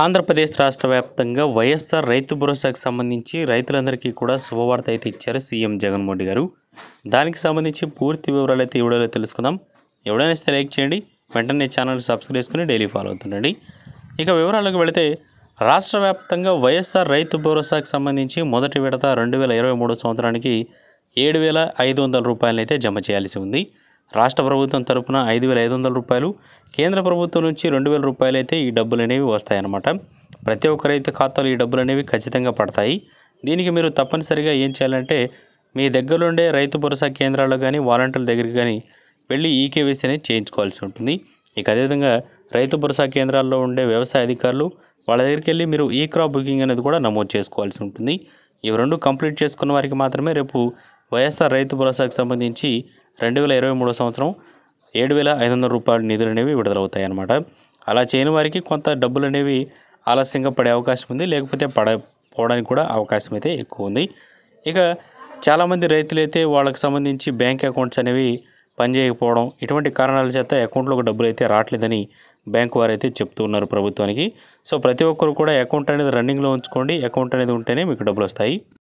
ఆంధ్రప్రదేశ్ రాష్ట్ర వ్యాప్తంగా వైఎస్ఆర్ రైతు భరోసాకు సంబంధించి రైతులందరికీ కూడా శుభవార్త అయితే ఇచ్చారు సీఎం జగన్మోహన్ గారు దానికి సంబంధించి పూర్తి వివరాలు అయితే ఇవ్వడాలో తెలుసుకుందాం ఎవడైనా ఇస్తే లైక్ చేయండి వెంటనే ఛానల్ సబ్స్క్రైబ్ చేసుకుని డైలీ ఫాలో అవుతుండండి ఇక వివరాలకు వెళితే రాష్ట్ర వ్యాప్తంగా వైఎస్ఆర్ రైతు భరోసాకు సంబంధించి మొదటి విడత రెండు వేల ఇరవై మూడు సంవత్సరానికి ఏడు వేల ఐదు వందల జమ చేయాల్సి ఉంది రాష్ట్ర ప్రభుత్వం తరపున ఐదు వేల ఐదు వందల రూపాయలు కేంద్ర ప్రభుత్వం నుంచి రెండు వేల రూపాయలు అయితే ఈ డబ్బులు అనేవి వస్తాయన్నమాట ప్రతి ఒక్క రైతు ఖాతాలో ఈ డబ్బులు అనేవి ఖచ్చితంగా పడతాయి దీనికి మీరు తప్పనిసరిగా ఏం చేయాలంటే మీ దగ్గరుండే రైతు భరోసా కేంద్రాల్లో కానీ వాలంటీర్ల దగ్గరికి కానీ వెళ్ళి ఈకేవీసీ అనేది చేయించుకోవాల్సి ఉంటుంది ఇక అదేవిధంగా రైతు భరోసా కేంద్రాల్లో ఉండే వ్యవసాయ అధికారులు వాళ్ళ దగ్గరికి వెళ్ళి మీరు ఈ క్రాప్ బుకింగ్ అనేది కూడా నమోదు చేసుకోవాల్సి ఉంటుంది ఇవి రెండు కంప్లీట్ చేసుకున్న వారికి మాత్రమే రేపు వైఎస్ఆర్ రైతు భరోసాకు సంబంధించి రెండు వేల ఇరవై మూడో సంవత్సరం ఏడు వేల ఐదు వందల రూపాయల నిధులు అనేవి విడుదలవుతాయి అన్నమాట అలా చేయని వారికి కొంత డబ్బులు అనేవి ఆలస్యంగా పడే అవకాశం ఉంది లేకపోతే పడ పోవడానికి కూడా అవకాశం అయితే ఎక్కువ ఉంది ఇక చాలామంది రైతులైతే వాళ్ళకి సంబంధించి బ్యాంక్ అకౌంట్స్ అనేవి పనిచేయకపోవడం ఇటువంటి కారణాల చేత అకౌంట్లోకి డబ్బులు అయితే రావట్లేదని వారు అయితే చెప్తూ ఉన్నారు ప్రభుత్వానికి సో ప్రతి ఒక్కరు కూడా అకౌంట్ అనేది రన్నింగ్లో ఉంచుకోండి అకౌంట్ అనేది ఉంటేనే మీకు డబ్బులు వస్తాయి